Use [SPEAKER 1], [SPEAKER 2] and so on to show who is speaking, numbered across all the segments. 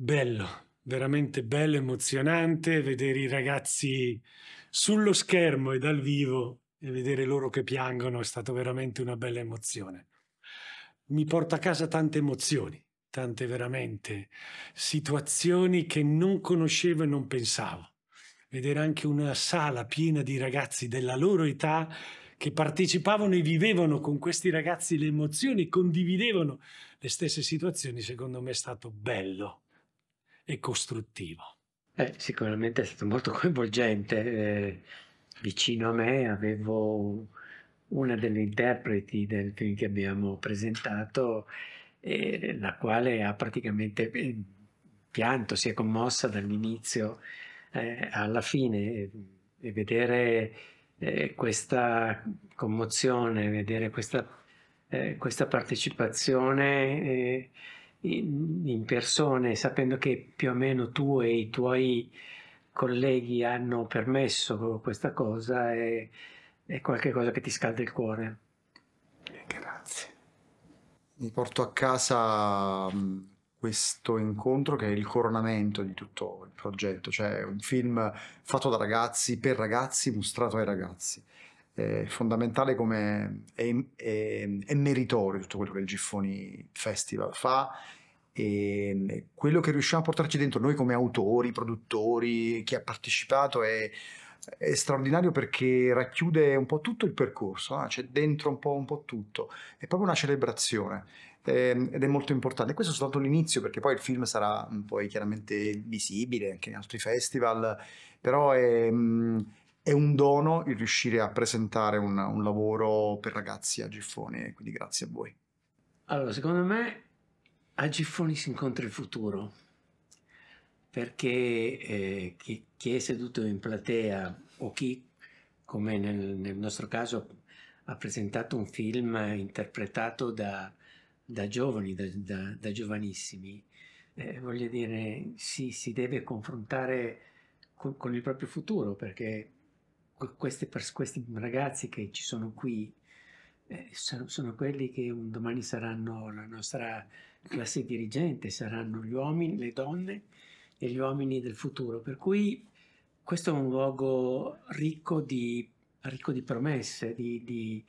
[SPEAKER 1] Bello, veramente bello, emozionante vedere i ragazzi sullo schermo e dal vivo e vedere loro che piangono è stata veramente una bella emozione. Mi porta a casa tante emozioni, tante veramente situazioni che non conoscevo e non pensavo. Vedere anche una sala piena di ragazzi della loro età che partecipavano e vivevano con questi ragazzi le emozioni, condividevano le stesse situazioni, secondo me è stato bello e costruttivo.
[SPEAKER 2] Eh, sicuramente è stato molto coinvolgente. Eh, vicino a me avevo una delle interpreti del film che abbiamo presentato, eh, la quale ha praticamente eh, pianto, si è commossa dall'inizio eh, alla fine e vedere eh, questa commozione, vedere questa, questa partecipazione in persone, sapendo che più o meno tu e i tuoi colleghi hanno permesso questa cosa, è, è qualcosa che ti scalda il cuore.
[SPEAKER 3] Grazie. Mi porto a casa mm, questo incontro che è il coronamento di tutto il progetto, cioè un film fatto da ragazzi, per ragazzi, mostrato ai ragazzi eh, fondamentale come è, è, è, meritorio tutto quello che il Giffoni Festival fa e quello che riusciamo a portarci dentro noi come autori, produttori, chi ha partecipato è, è straordinario perché racchiude un po' tutto il percorso, eh? c'è dentro un po', un po' tutto, è proprio una celebrazione ehm, ed è molto importante. Questo è soltanto l'inizio perché poi il film sarà poi chiaramente visibile anche in altri festival, però è, mm, è un dono il riuscire a presentare un, un lavoro per ragazzi a Giffoni, quindi grazie a voi.
[SPEAKER 2] Allora, secondo me a Giffoni si incontra il futuro, perché eh, chi, chi, è seduto in platea o chi, come nel, nel nostro caso, ha presentato un film interpretato da, da giovani, da, da, da giovanissimi, eh, voglio dire, si, si deve confrontare con, con il proprio futuro, perché questi, questi ragazzi che ci sono qui eh, sono, sono, quelli che un domani saranno la nostra classe dirigente, saranno gli uomini, le donne e gli uomini del futuro. Per cui questo è un luogo ricco di, ricco di promesse, di, di,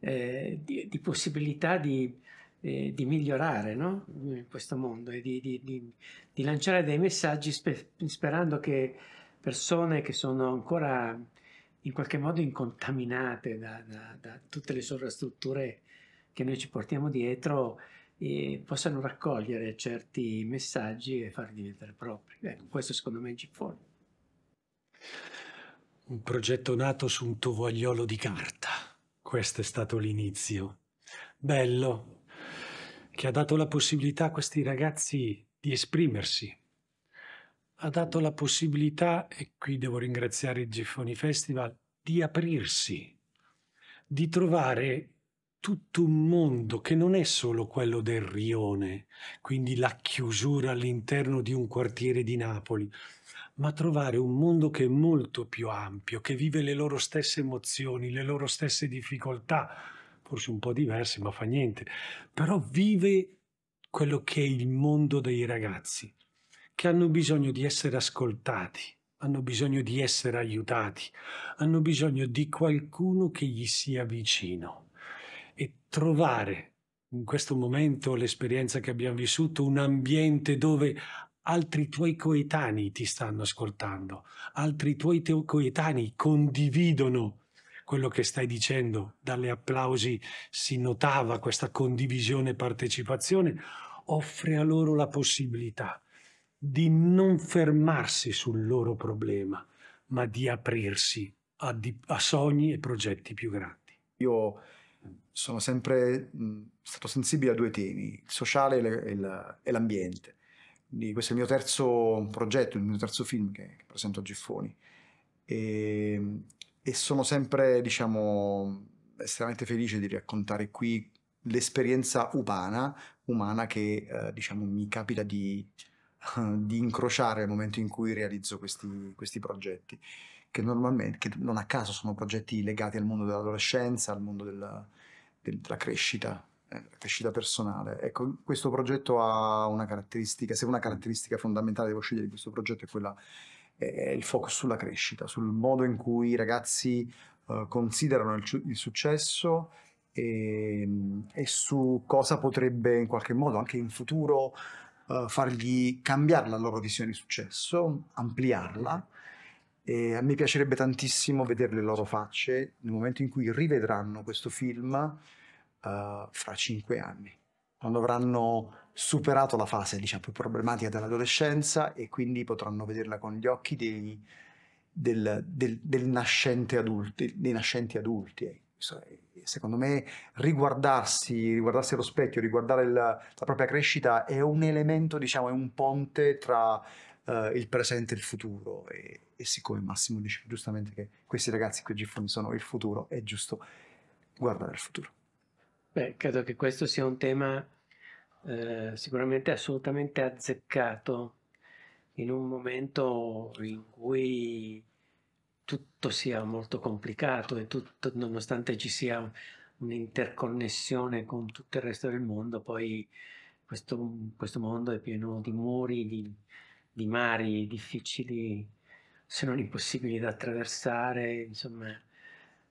[SPEAKER 2] eh, di possibilità di, eh, di migliorare no? in questo mondo e di, di, di, di lanciare dei messaggi spe- sperando che persone che sono ancora in qualche modo incontaminate da, da, da tutte le sovrastrutture che noi ci portiamo dietro eh, possano raccogliere certi messaggi e farli diventare propri. Ecco, questo secondo me è Gipfoni. Un
[SPEAKER 1] progetto nato su un tovagliolo di carta. Questo è stato l'inizio. Bello, che ha dato la possibilità a questi ragazzi di esprimersi, ha dato la possibilità, e qui devo ringraziare il Giffoni Festival, di aprirsi, di trovare tutto un mondo che non è solo quello del rione, quindi la chiusura all'interno di un quartiere di Napoli, ma trovare un mondo che è molto più ampio, che vive le loro stesse emozioni, le loro stesse difficoltà, forse un po' diverse, ma fa niente, però vive quello che è il mondo dei ragazzi che hanno bisogno di essere ascoltati, hanno bisogno di essere aiutati, hanno bisogno di qualcuno che gli sia vicino. E trovare in questo momento, l'esperienza che abbiamo vissuto, un ambiente dove altri tuoi coetanei ti stanno ascoltando, altri tuoi coetanei condividono quello che stai dicendo, dalle applausi si notava questa condivisione e partecipazione, offre a loro la possibilità di non fermarsi sul loro problema, ma di aprirsi a, di, a sogni e progetti più grandi.
[SPEAKER 3] Io sono sempre mh, stato sensibile a due temi, il sociale e l'ambiente. Quindi questo è il mio terzo progetto, il mio terzo film che, che presento a Giffoni. E, e sono sempre, diciamo, estremamente felice di raccontare qui l'esperienza umana, umana che, eh, diciamo, mi capita di, di incrociare nel momento in cui realizzo questi, questi progetti, che normalmente, che non a caso sono progetti legati al mondo dell'adolescenza, al mondo della, della crescita, eh, crescita personale. Ecco, questo progetto ha una caratteristica, se una caratteristica fondamentale devo scegliere di questo progetto è quella è il focus sulla crescita, sul modo in cui i ragazzi eh, considerano il, il successo e, ehm, e, su cosa potrebbe in qualche modo anche in futuro eh, fargli cambiare la loro visione di successo, ampliarla. E a me piacerebbe tantissimo vedere le loro facce nel momento in cui rivedranno questo film uh, fra cinque anni, quando avranno superato la fase diciamo, più problematica dell'adolescenza e quindi potranno vederla con gli occhi dei, del, del, del nascente adulti, dei nascenti adulti. Ecco secondo me riguardarsi, riguardarsi allo specchio, riguardare la, la propria crescita è un elemento, diciamo, è un ponte tra uh, il presente e il futuro. E, e siccome Massimo dice giustamente che questi ragazzi qui Giffoni sono il futuro, è giusto guardare al futuro. Beh, credo
[SPEAKER 2] che questo sia un tema eh, sicuramente assolutamente azzeccato in un momento in cui tutto sia molto complicato e tutto, nonostante ci sia un'interconnessione con tutto il resto del mondo, poi questo, questo mondo è pieno di muri, di, di mari difficili, se non impossibili da attraversare, insomma,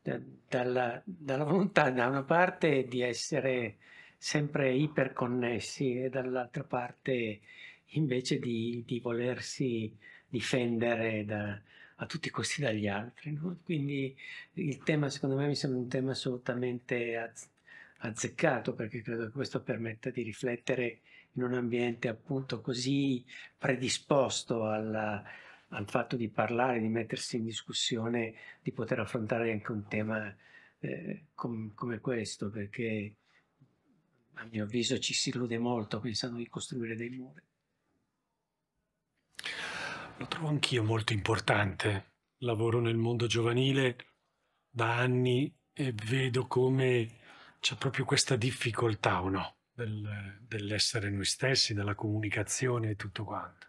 [SPEAKER 2] da, dalla, dalla, volontà da una parte di essere sempre iperconnessi e dall'altra parte invece di, di volersi difendere da, a tutti i costi dagli altri. No? Quindi il tema secondo me mi sembra un tema assolutamente azzeccato perché credo che questo permetta di riflettere in un ambiente appunto così predisposto alla, al fatto di parlare, di mettersi in discussione, di poter affrontare anche un tema eh, com- come questo perché a mio avviso ci si illude molto pensando di costruire dei muri.
[SPEAKER 1] Lo trovo anch'io molto importante. Lavoro nel mondo giovanile da anni e vedo come c'è proprio questa difficoltà o no, del, dell'essere noi stessi, della comunicazione e tutto quanto.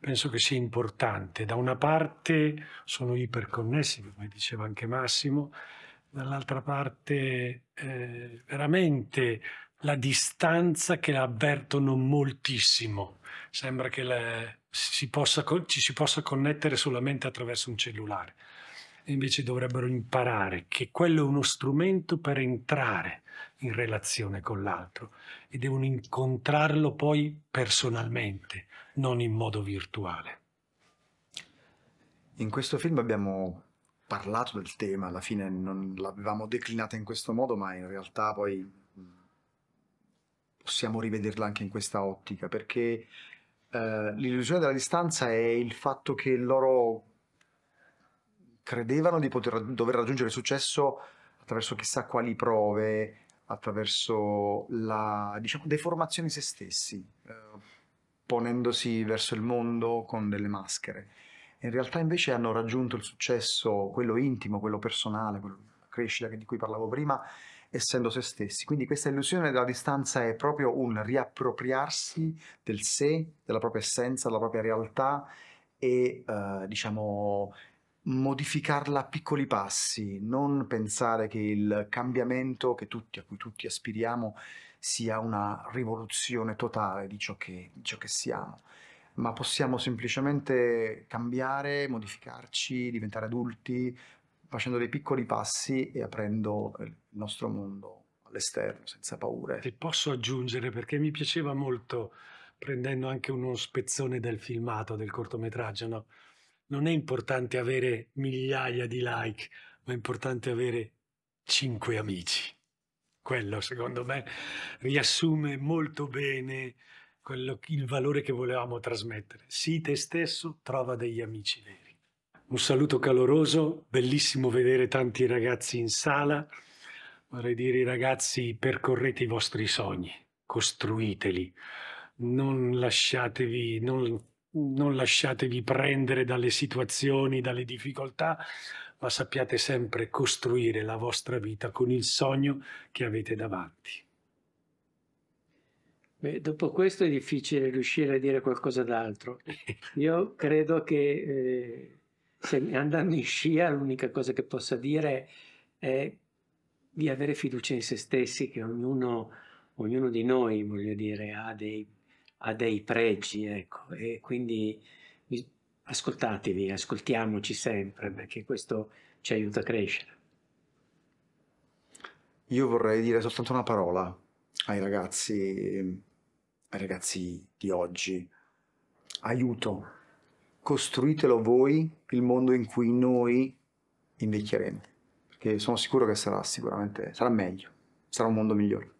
[SPEAKER 1] Penso che sia importante. Da una parte sono iperconnessi, come diceva anche Massimo, dall'altra parte eh, veramente la distanza che avvertono moltissimo sembra che le, si possa, ci si possa connettere solamente attraverso un cellulare. E invece dovrebbero imparare che quello è uno strumento per entrare in relazione con l'altro e devono incontrarlo poi personalmente, non
[SPEAKER 3] in modo virtuale. In questo film abbiamo parlato del tema, alla fine non l'avevamo declinata in questo modo, ma in realtà poi possiamo rivederla anche in questa ottica, perché eh, l'illusione della distanza è il fatto che loro credevano di poter, dover raggiungere successo attraverso chissà quali prove, attraverso la diciamo, deformazione se stessi, eh, ponendosi verso il mondo con delle maschere. In realtà invece hanno raggiunto il successo, quello intimo, quello personale, quello, la crescita di cui parlavo prima, essendo se stessi. Quindi questa illusione della distanza è proprio un riappropriarsi del sé, della propria essenza, della propria realtà e eh, diciamo modificarla a piccoli passi, non pensare che il cambiamento che tutti, a cui tutti aspiriamo sia una rivoluzione totale di ciò che, di ciò che siamo ma possiamo semplicemente cambiare, modificarci, diventare adulti, facendo dei piccoli passi e aprendo il nostro mondo all'esterno senza paure.
[SPEAKER 1] Ti posso aggiungere perché mi piaceva molto, prendendo anche uno spezzone del filmato, del cortometraggio, no? non è importante avere migliaia di like, ma è importante avere cinque amici. Quello, secondo me, riassume molto bene quello, il valore che volevamo trasmettere. Sii te stesso, trova degli amici veri. Un saluto caloroso, bellissimo vedere tanti ragazzi in sala. Vorrei dire ai ragazzi, percorrete i vostri sogni, costruiteli, non lasciatevi, non, non lasciatevi prendere dalle situazioni, dalle difficoltà, ma sappiate sempre costruire la vostra vita con il sogno che avete davanti.
[SPEAKER 2] Beh, dopo questo è difficile riuscire a dire qualcosa d'altro. Io credo che eh, se andando in scia l'unica cosa che possa dire è di avere fiducia in se stessi, che ognuno, ognuno di noi, voglio dire, ha dei, ha dei pregi, ecco, e quindi ascoltatevi, ascoltiamoci sempre, perché questo
[SPEAKER 3] ci aiuta a crescere. Io vorrei dire soltanto una parola ai ragazzi, ai ragazzi di oggi. Aiuto costruitelo voi il mondo in cui noi invecchieremo, perché sono sicuro che sarà sicuramente, sarà meglio, sarà un mondo migliore.